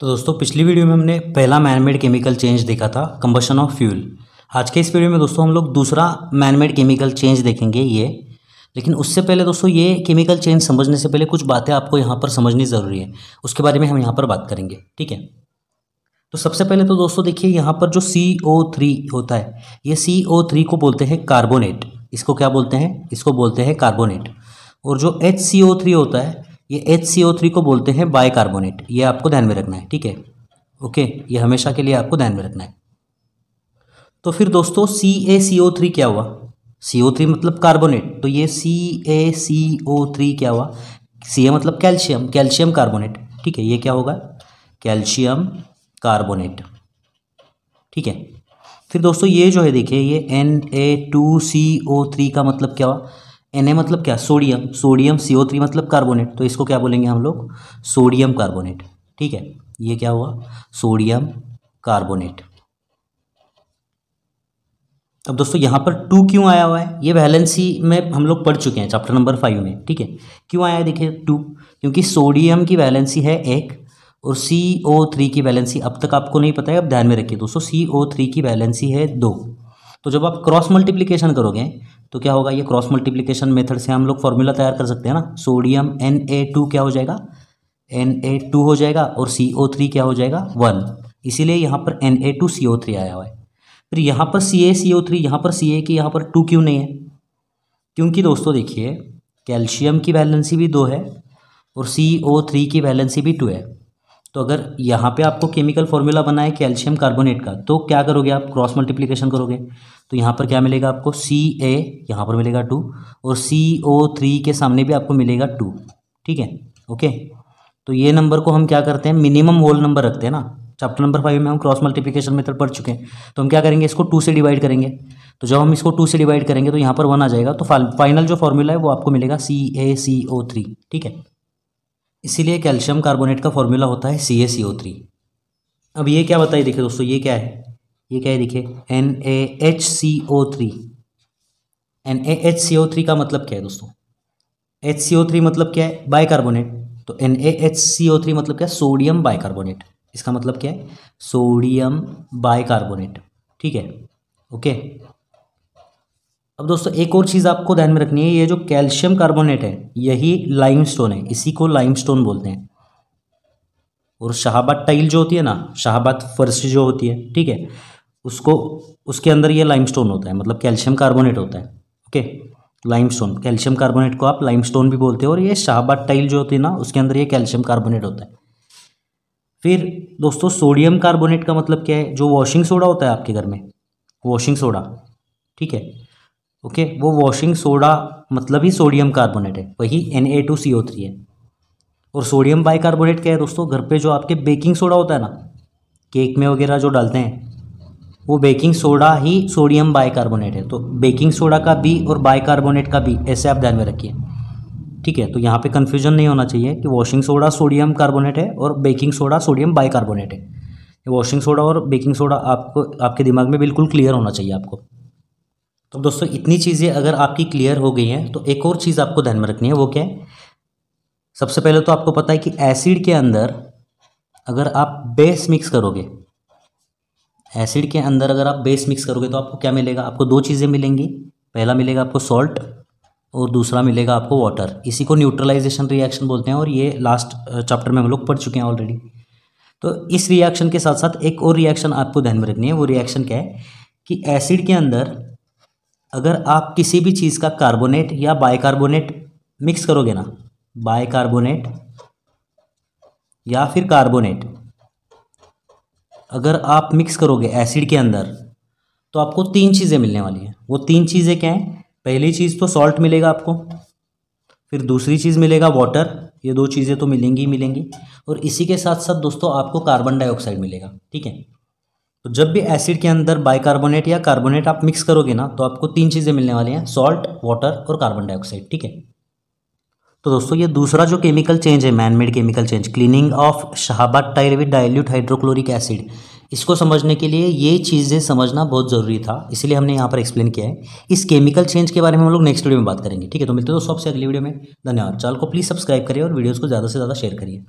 तो दोस्तों पिछली वीडियो में हमने पहला मैनमेड केमिकल चेंज देखा था कंबशन ऑफ फ्यूल आज के इस वीडियो में दोस्तों हम लोग दूसरा मैनमेड केमिकल चेंज देखेंगे ये लेकिन उससे पहले दोस्तों ये केमिकल चेंज समझने से पहले कुछ बातें आपको यहाँ पर समझनी ज़रूरी है उसके बारे में हम यहाँ पर बात करेंगे ठीक है तो सबसे पहले तो दोस्तों देखिए यहाँ पर जो सी ओ थ्री होता है ये सी ओ थ्री को बोलते हैं कार्बोनेट इसको क्या बोलते हैं इसको बोलते हैं कार्बोनेट और जो एच सी ओ थ्री होता है ये एच सी ओ थ्री को बोलते हैं बाय कार्बोनेट ये आपको ध्यान में रखना है ठीक है ओके ये हमेशा के लिए आपको ध्यान में रखना है तो फिर दोस्तों सी ए सी ओ थ्री क्या हुआ सी ओ थ्री मतलब कार्बोनेट तो ये सी ए सी ओ थ्री क्या हुआ सी ए मतलब कैल्शियम कैल्शियम कार्बोनेट ठीक है ये क्या होगा कैल्शियम कार्बोनेट ठीक है फिर दोस्तों ये जो है देखिए ये N A two C O three का मतलब क्या हुआ एन ए मतलब क्या sodium sodium C O three मतलब कार्बोनेट तो इसको क्या बोलेंगे हम लोग सोडियम कार्बोनेट ठीक है ये क्या हुआ सोडियम कार्बोनेट अब दोस्तों यहाँ पर टू क्यों आया हुआ है ये वैलेंसी में हम लोग पढ़ चुके हैं चैप्टर नंबर फाइव में ठीक है क्यों आया है देखिए टू क्योंकि सोडियम की वैलेंसी है एक और सी ओ थ्री की बैलेंसी अब तक आपको नहीं पता है अब ध्यान में रखिए दोस्तों सी ओ थ्री की बैलेंसी है दो तो जब आप क्रॉस मल्टीप्लिकेशन करोगे तो क्या होगा ये क्रॉस मल्टीप्लिकेशन मेथड से हम लोग फॉर्मूला तैयार कर सकते हैं ना सोडियम एन ए टू क्या हो जाएगा एन ए टू हो जाएगा और सी ओ थ्री क्या हो जाएगा वन इसीलिए यहाँ पर N A two C O three आया हुआ है फिर यहाँ पर सी ए सी ओ थ्री यहाँ पर सी ए की यहाँ पर टू क्यों नहीं है क्योंकि दोस्तों देखिए कैल्शियम की बैलेंसी भी दो है और सी ओ थ्री की बैलेंसी भी टू है तो अगर यहाँ पे आपको केमिकल फॉर्मूला बना है कैल्शियम कार्बोनेट का तो क्या करोगे आप क्रॉस मल्टीप्लिकेशन करोगे तो यहाँ पर क्या मिलेगा आपको सी ए यहाँ पर मिलेगा टू और सी ओ थ्री के सामने भी आपको मिलेगा टू ठीक है ओके तो ये नंबर को हम क्या करते हैं मिनिमम होल नंबर रखते हैं ना चैप्टर नंबर फाइव में हम क्रॉस मल्टीप्लीकेशन मेथड पढ़ चुके हैं तो हम क्या करेंगे इसको टू से डिवाइड करेंगे तो जब हम इसको टू से डिवाइड करेंगे तो यहाँ पर वन आ जाएगा तो फाइनल जो फॉर्मूला है वो आपको मिलेगा सी ए सी ओ थ्री ठीक है इसीलिए कैल्शियम कार्बोनेट का फॉर्मूला होता है सी ए सी ओ थ्री अब ये क्या बताइए देखिए दोस्तों ये क्या है ये क्या है देखिए N A H C O three N A H C O three का मतलब क्या है दोस्तों एच सी ओ थ्री मतलब क्या है बाइकार्बोनेट तो N A H C O three मतलब क्या है सोडियम बाइकार्बोनेट इसका मतलब क्या है सोडियम बाइकार्बोनेट ठीक है ओके अब दोस्तों एक और चीज़ आपको ध्यान में रखनी है ये जो कैल्शियम कार्बोनेट है यही लाइमस्टोन है इसी को लाइमस्टोन बोलते हैं और शाहबाद टाइल जो होती है ना शाहबाद फर्श जो होती है ठीक है उसको उसके अंदर ये लाइमस्टोन होता है मतलब कैल्शियम कार्बोनेट होता है ओके लाइमस्टोन कैल्शियम कार्बोनेट को आप लाइमस्टोन भी बोलते हो और ये शाहबाद टाइल जो होती है ना उसके अंदर ये कैल्शियम कार्बोनेट होता है फिर दोस्तों सोडियम कार्बोनेट का मतलब क्या है जो वॉशिंग सोडा होता है आपके घर में वॉशिंग सोडा ठीक है ओके वो वॉशिंग सोडा मतलब ही सोडियम कार्बोनेट है वही N A two C O three है और सोडियम बाइकार्बोनेट क्या है दोस्तों घर पे जो आपके बेकिंग सोडा होता है ना केक में वगैरह जो डालते हैं वो बेकिंग सोडा ही सोडियम बाइकार्बोनेट है तो बेकिंग सोडा का बी और बाइकार्बोनेट का बी ऐसे आप ध्यान में रखिए ठीक है तो यहाँ पे कन्फ्यूजन नहीं होना चाहिए कि वॉशिंग सोडा सोडियम कार्बोनेट है और बेकिंग सोडा सोडियम बाइकार्बोनेट है वॉशिंग सोडा और बेकिंग सोडा आपको आपके दिमाग में बिल्कुल क्लियर होना चाहिए आपको तो दोस्तों इतनी चीज़ें अगर आपकी क्लियर हो गई हैं तो एक और चीज़ आपको ध्यान में रखनी है वो क्या है सबसे पहले तो आपको पता है कि एसिड के अंदर अगर आप बेस मिक्स करोगे एसिड के अंदर अगर आप बेस मिक्स करोगे तो आपको क्या मिलेगा आपको दो चीज़ें मिलेंगी पहला मिलेगा आपको सॉल्ट और दूसरा मिलेगा आपको वाटर इसी को न्यूट्रलाइजेशन रिएक्शन बोलते हैं और ये लास्ट चैप्टर में हम लोग पढ़ चुके हैं ऑलरेडी तो इस रिएक्शन के साथ साथ एक और रिएक्शन आपको ध्यान में रखनी है वो रिएक्शन क्या है कि एसिड के अंदर अगर आप किसी भी चीज़ का कार्बोनेट या बाइकार्बोनेट मिक्स करोगे ना बाइकार्बोनेट या फिर कार्बोनेट अगर आप मिक्स करोगे एसिड के अंदर तो आपको तीन चीज़ें मिलने वाली हैं वो तीन चीज़ें क्या हैं पहली चीज़ तो सॉल्ट मिलेगा आपको फिर दूसरी चीज़ मिलेगा वाटर ये दो चीज़ें तो मिलेंगी ही मिलेंगी और इसी के साथ साथ दोस्तों आपको कार्बन डाइऑक्साइड मिलेगा ठीक है तो जब भी एसिड के अंदर बाइकार्बोनेट या कार्बोनेट आप मिक्स करोगे ना तो आपको तीन चीज़ें मिलने वाली हैं सॉल्ट वाटर और कार्बन डाइऑक्साइड ठीक है तो दोस्तों ये दूसरा जो केमिकल चेंज है manmade chemical change cleaning of Shahabad tile with dilute hydrochloric acid इसको समझने के लिए ये चीज़ें समझना बहुत ज़रूरी था इसलिए हमने यहाँ पर एक्सप्लेन किया है इस केमिकल चेंज के बारे में हम लोग नेक्स्ट वीडियो में बात करेंगे ठीक है तो मिलते हैं दोस्तों आपसे अगली वीडियो में धन्यवाद चैनल को प्लीज़ सब्सक्राइब करिए और वीडियोज़ को ज़्यादा से ज़्यादा शेयर करिए